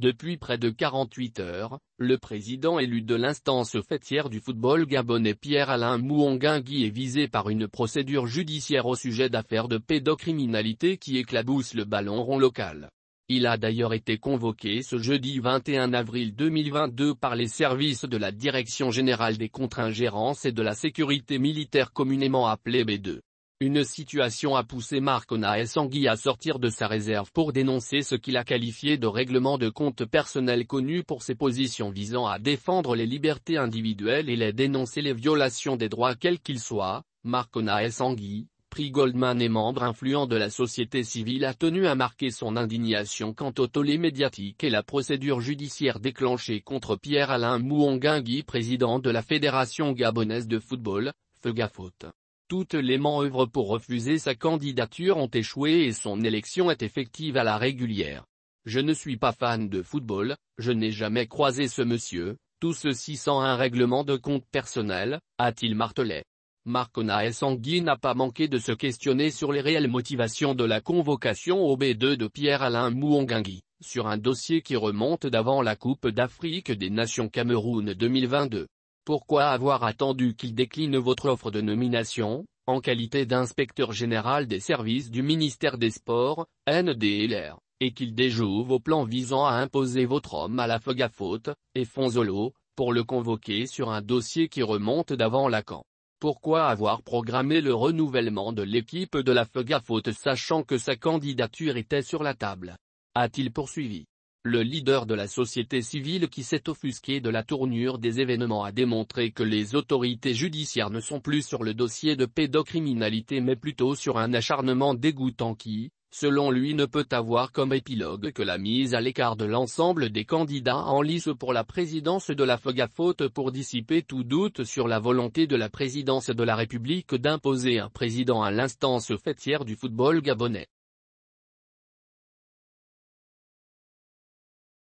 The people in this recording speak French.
Depuis près de 48 heures, le président élu de l'instance fêtière du football gabonais Pierre-Alain Mouangangui est visé par une procédure judiciaire au sujet d'affaires de pédocriminalité qui éclaboussent le ballon rond local. Il a d'ailleurs été convoqué ce jeudi 21 avril 2022 par les services de la Direction Générale des Contre-Ingérences et de la Sécurité Militaire communément appelée B2. Une situation a poussé Marcona Ona Sangui à sortir de sa réserve pour dénoncer ce qu'il a qualifié de règlement de compte personnel connu pour ses positions visant à défendre les libertés individuelles et les dénoncer les violations des droits quels qu'ils soient. Marc Ona Sangui, prix Goldman et membre influent de la société civile a tenu à marquer son indignation quant au tollé médiatique et la procédure judiciaire déclenchée contre Pierre-Alain Mouongangui président de la Fédération gabonaise de football, Fegafoot. Toutes les manœuvres pour refuser sa candidature ont échoué et son élection est effective à la régulière. Je ne suis pas fan de football, je n'ai jamais croisé ce monsieur, tout ceci sans un règlement de compte personnel, a-t-il martelé. Marcona et Sangui n'a pas manqué de se questionner sur les réelles motivations de la convocation au B2 de Pierre-Alain Mouongangui, sur un dossier qui remonte d'avant la Coupe d'Afrique des Nations Cameroun 2022 pourquoi avoir attendu qu'il décline votre offre de nomination, en qualité d'inspecteur général des services du ministère des Sports, NDLR, et qu'il déjoue vos plans visant à imposer votre homme à la Fogafaute, et Fonzolo, pour le convoquer sur un dossier qui remonte d'avant Lacan pourquoi avoir programmé le renouvellement de l'équipe de la Feuga sachant que sa candidature était sur la table A-t-il poursuivi le leader de la société civile qui s'est offusqué de la tournure des événements a démontré que les autorités judiciaires ne sont plus sur le dossier de pédocriminalité mais plutôt sur un acharnement dégoûtant qui, selon lui ne peut avoir comme épilogue que la mise à l'écart de l'ensemble des candidats en lice pour la présidence de la faute pour dissiper tout doute sur la volonté de la présidence de la République d'imposer un président à l'instance fêtière du football gabonais.